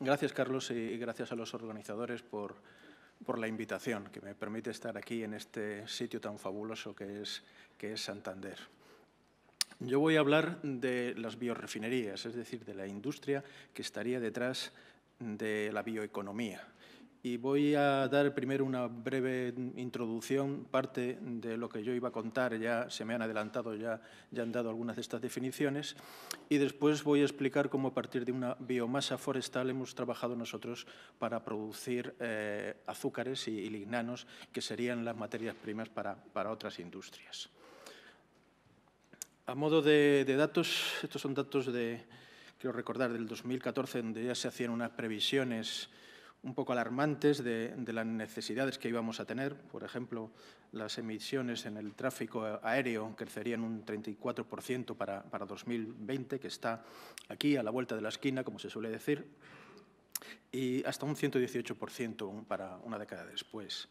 Gracias, Carlos, y gracias a los organizadores por, la invitación que me permite estar aquí en este sitio tan fabuloso que es, que es Santander. Yo voy a hablar de las biorefinerías, es decir, de la industria que estaría detrás de la bioeconomía, y voy a dar primero una breve introducción, parte de lo que yo iba a contar, ya se me han adelantado, ya, ya han dado algunas de estas definiciones, y después voy a explicar cómo a partir de una biomasa forestal hemos trabajado nosotros para producir eh, azúcares y, lignanos, que serían las materias primas para, para otras industrias. A modo de, de datos, estos son datos de, quiero recordar, del 2014, donde ya se hacían unas previsiones un poco alarmantes de, las necesidades que íbamos a tener. Por ejemplo, las emisiones en el tráfico aéreo crecerían un 34% para, para 2020, que está aquí a la vuelta de la esquina, como se suele decir, y hasta un 118% para una década después.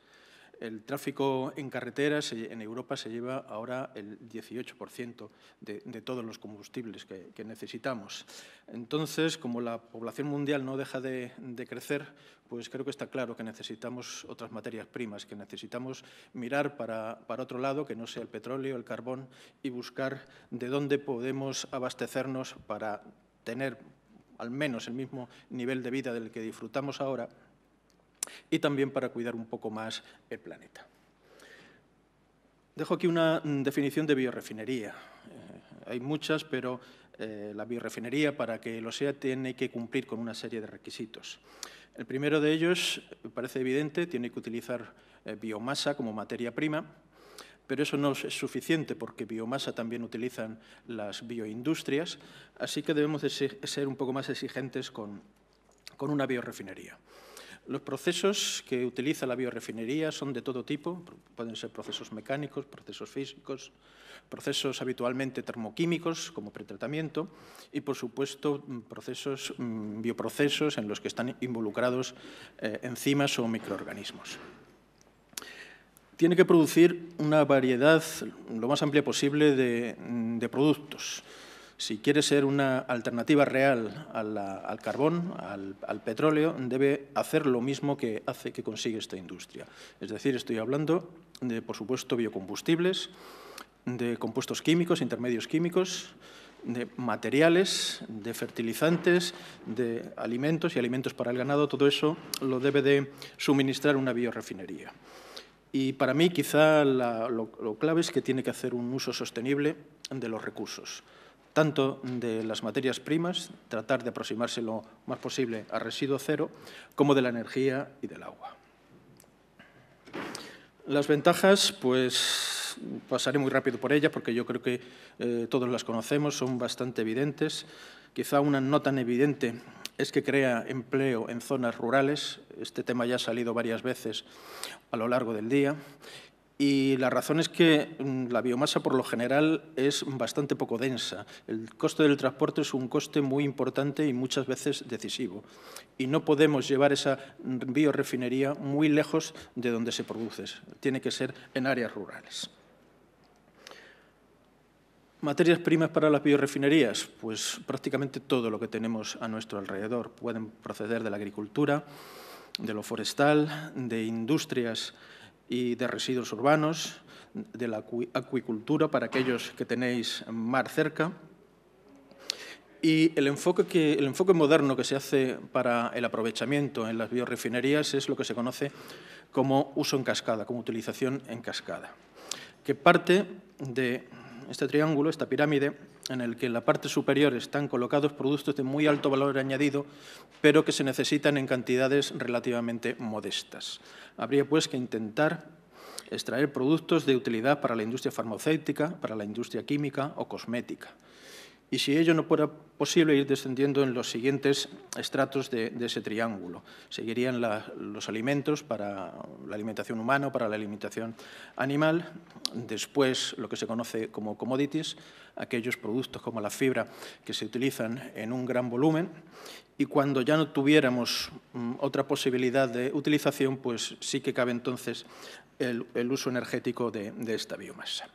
El tráfico en carreteras en Europa se lleva ahora el 18% de, todos los combustibles que, necesitamos. Entonces, como la población mundial no deja de, crecer, pues creo que está claro que necesitamos otras materias primas, que necesitamos mirar para, para otro lado, que no sea el petróleo, el carbón, y buscar de dónde podemos abastecernos para tener al menos el mismo nivel de vida del que disfrutamos ahora y también para cuidar un poco más el planeta. Dejo aquí una mm, definición de biorefinería. Eh, hay muchas, pero eh, la biorefinería, para que lo sea, tiene que cumplir con una serie de requisitos. El primero de ellos, parece evidente, tiene que utilizar eh, biomasa como materia prima, pero eso no es suficiente porque biomasa también utilizan las bioindustrias, así que debemos ser un poco más exigentes con, con una biorefinería. Los procesos que utiliza la biorefinería son de todo tipo, pueden ser procesos mecánicos, procesos físicos, procesos habitualmente termoquímicos como pretratamiento y, por supuesto, mm, procesos, mm, bioprocesos en los que están involucrados eh, enzimas o microorganismos. Tiene que producir una variedad lo más amplia posible de mm, productos si quiere ser una alternativa real al, carbón, al, petróleo, debe hacer lo mismo que hace que consigue esta industria. Es decir, estoy hablando de, por supuesto, biocombustibles, de compuestos químicos, intermedios químicos, de materiales, de fertilizantes, de alimentos y alimentos para el ganado. Todo eso lo debe de suministrar una biorefinería. Y para mí quizá lo clave es que tiene que hacer un uso sostenible de los recursos tanto de las materias primas, tratar de aproximarse lo más posible a residuo cero, como de la energía y del agua. Las ventajas, pues pasaré muy rápido por ellas porque yo creo que eh, todos las conocemos, son bastante evidentes. Quizá una no tan evidente es que crea empleo en zonas rurales, este tema ya ha salido varias veces a lo largo del día, y la razón es que mm, la biomasa por lo general es bastante poco densa. El coste del transporte es un coste muy importante y muchas veces decisivo. Y no podemos llevar esa biorefinería muy lejos de donde se produce. Tiene que ser en áreas rurales. Materias primas para las biorefinerías, pues prácticamente todo lo que tenemos a nuestro alrededor. Pueden proceder de la agricultura, de lo forestal, de industrias y de residuos urbanos, de la acuicultura para aquellos que tenéis mar cerca. Y el enfoque, que, el enfoque moderno que se hace para el aprovechamiento en las biorefinerías es lo que se conoce como uso en cascada, como utilización en cascada, que parte de este triángulo, esta pirámide, en el que en la parte superior están colocados productos de muy alto valor añadido, pero que se necesitan en cantidades relativamente modestas. Habría pues que intentar extraer productos de utilidad para la industria farmacéutica, para la industria química o cosmética. Y si ello no fuera posible, ir descendiendo en los siguientes estratos de, ese triángulo. Seguirían los alimentos para la alimentación humana, para la alimentación animal, Después, lo que se conoce como commodities, aquellos productos como la fibra que se utilizan en un gran volumen. Y cuando ya no tuviéramos mm, otra posibilidad de utilización, pues sí que cabe entonces el, uso energético de, esta biomasa.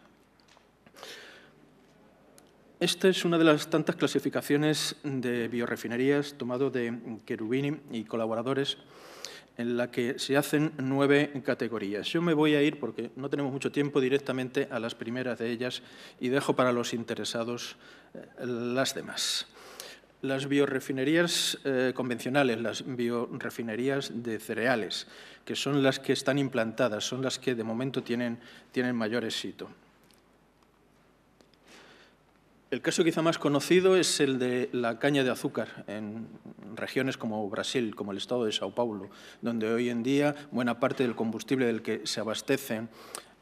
Esta es una de las tantas clasificaciones de biorefinerías tomado de Cherubini y colaboradores en la que se hacen nueve categorías. Yo me voy a ir, porque no tenemos mucho tiempo, directamente a las primeras de ellas y dejo para los interesados eh, las demás. Las biorefinerías eh, convencionales, las biorefinerías de cereales, que son las que están implantadas, son las que de momento tienen mayor éxito. El caso quizá más conocido es el de la caña de azúcar en regiones como Brasil, como el estado de Sao Paulo, donde hoy en día buena parte del combustible del que se abastece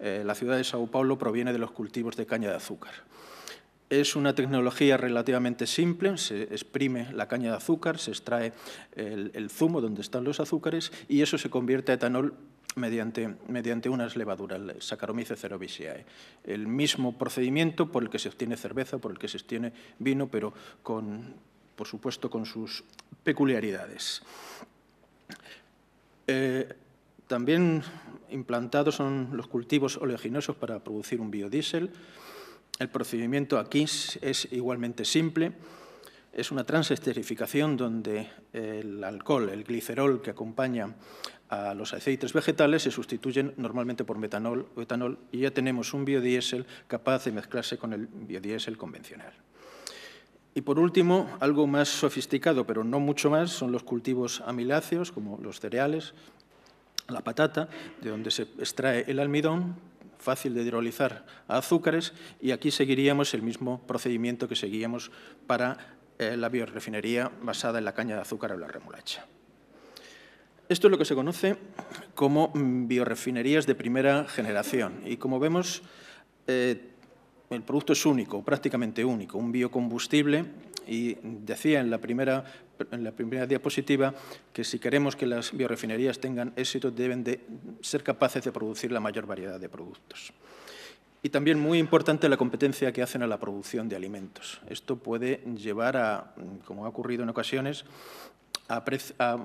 eh, la ciudad de Sao Paulo proviene de los cultivos de caña de azúcar. Es una tecnología relativamente simple, se exprime la caña de azúcar, se extrae el, el zumo donde están los azúcares y eso se convierte a etanol mediante, mediante unas levaduras, Saccharomyces cerevisiae. El mismo procedimiento por el que se obtiene cerveza, por el que se obtiene vino, pero con, por supuesto con sus peculiaridades. Eh, también implantados son los cultivos oleaginosos para producir un biodiesel. El procedimiento aquí es igualmente simple es una transesterificación donde el alcohol, el glicerol que acompaña a los aceites vegetales se sustituyen normalmente por metanol o etanol y ya tenemos un biodiesel capaz de mezclarse con el biodiesel convencional. Y por último, algo más sofisticado, pero no mucho más, son los cultivos amiláceos, como los cereales, la patata, de donde se extrae el almidón, fácil de hidrolizar a azúcares, y aquí seguiríamos el mismo procedimiento que seguíamos para la biorefinería basada en la caña de azúcar o la remolacha. Esto es lo que se conoce como biorefinerías de primera generación y como vemos eh, el producto es único, prácticamente único, un biocombustible y decía en la, primera, diapositiva que si queremos que las biorefinerías tengan éxito deben de ser capaces de producir la mayor variedad de productos. Y también muy importante la competencia que hacen a la producción de alimentos. Esto puede llevar a, mm, como ha ocurrido en ocasiones, a,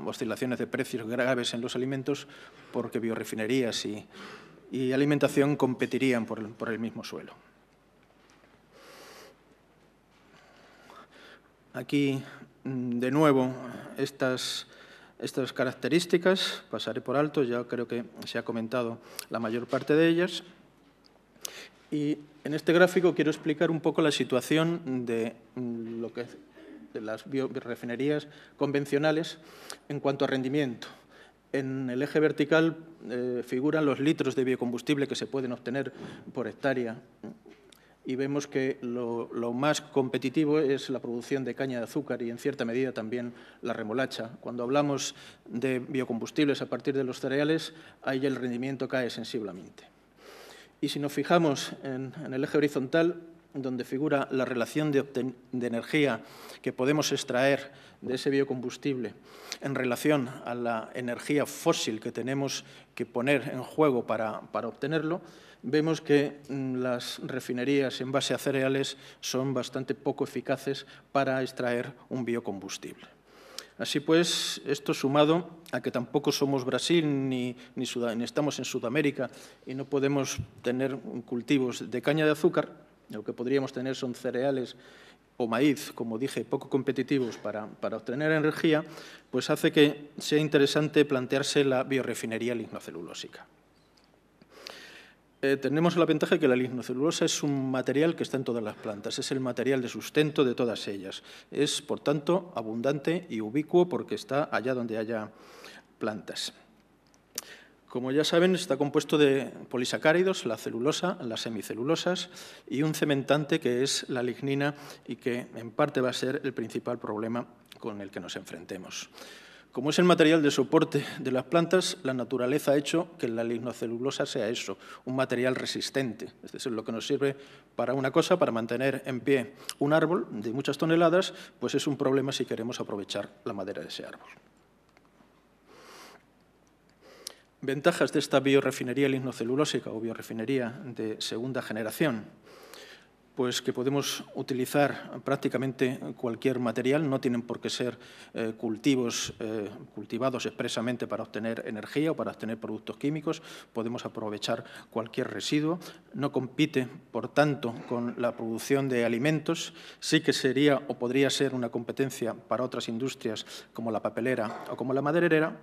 oscilaciones de precios graves en los alimentos porque biorefinerías y, alimentación competirían por, el mismo suelo. Aquí, mm, de nuevo, estas, estas características, pasaré por alto, ya creo que se ha comentado la mayor parte de ellas. Y en este gráfico quiero explicar un poco la situación mm, de, las biorefinerías convencionales en cuanto a rendimiento. En el eje vertical eh, figuran los litros de biocombustible que se pueden obtener por hectárea y vemos que lo, más competitivo es la producción de caña de azúcar y, en cierta medida, también la remolacha. Cuando hablamos de biocombustibles a partir de los cereales, ahí el rendimiento cae sensiblemente. Y si nos fijamos en, el eje horizontal, donde figura la relación de, energía que podemos extraer de ese biocombustible en relación a la energía fósil que tenemos que poner en juego para obtenerlo, vemos que mm, las refinerías en base a cereales son bastante poco eficaces para extraer un biocombustible. Así pues, esto sumado a que tampoco somos Brasil ni, estamos en Sudamérica y no podemos tener cultivos de caña de azúcar, lo que podríamos tener son cereales o maíz, como dije, poco competitivos para, para obtener energía, pues hace que sea interesante plantearse la biorefinería lignocelulósica. Eh, tenemos la ventaja de que la lignocelulosa es un material que está en todas las plantas, es el material de sustento de todas ellas. Es, por tanto, abundante y ubicuo porque está allá donde haya plantas. Como ya saben, está compuesto de polisacáridos, la celulosa, las semicelulosas y un cementante que es la lignina y que en parte va a ser el principal problema con el que nos enfrentemos. Como es el material de soporte de las plantas, la naturaleza ha hecho que la lignocelulosa sea eso, un material resistente. Es decir, lo que nos sirve para una cosa, para mantener en pie un árbol de muchas toneladas, pues es un problema si queremos aprovechar la madera de ese árbol. Ventajas de esta biorefinería lignocelulósica o biorefinería de segunda generación pues que podemos utilizar prácticamente cualquier material, no tienen por qué ser eh, cultivos eh, cultivados expresamente para obtener energía o para obtener productos químicos, podemos aprovechar cualquier residuo, no compite, por tanto, con la producción de alimentos, sí que sería o podría ser una competencia para otras industrias como la papelera o como la maderera,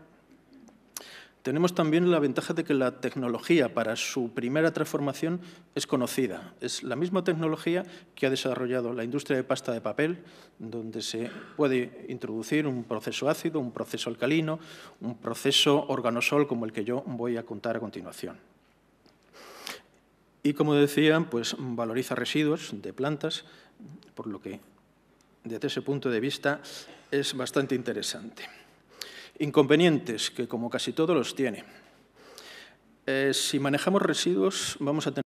tenemos también la ventaja de que la tecnología para su primera transformación es conocida. Es la misma tecnología que ha desarrollado la industria de pasta de papel, donde se puede introducir un proceso ácido, un proceso alcalino, un proceso organosol como el que yo voy a contar a continuación. Y como decía, pues valoriza residuos de plantas, por lo que desde ese punto de vista es bastante interesante. Inconvenientes, que como casi todos, los tiene. Eh, si manejamos residuos, vamos a tener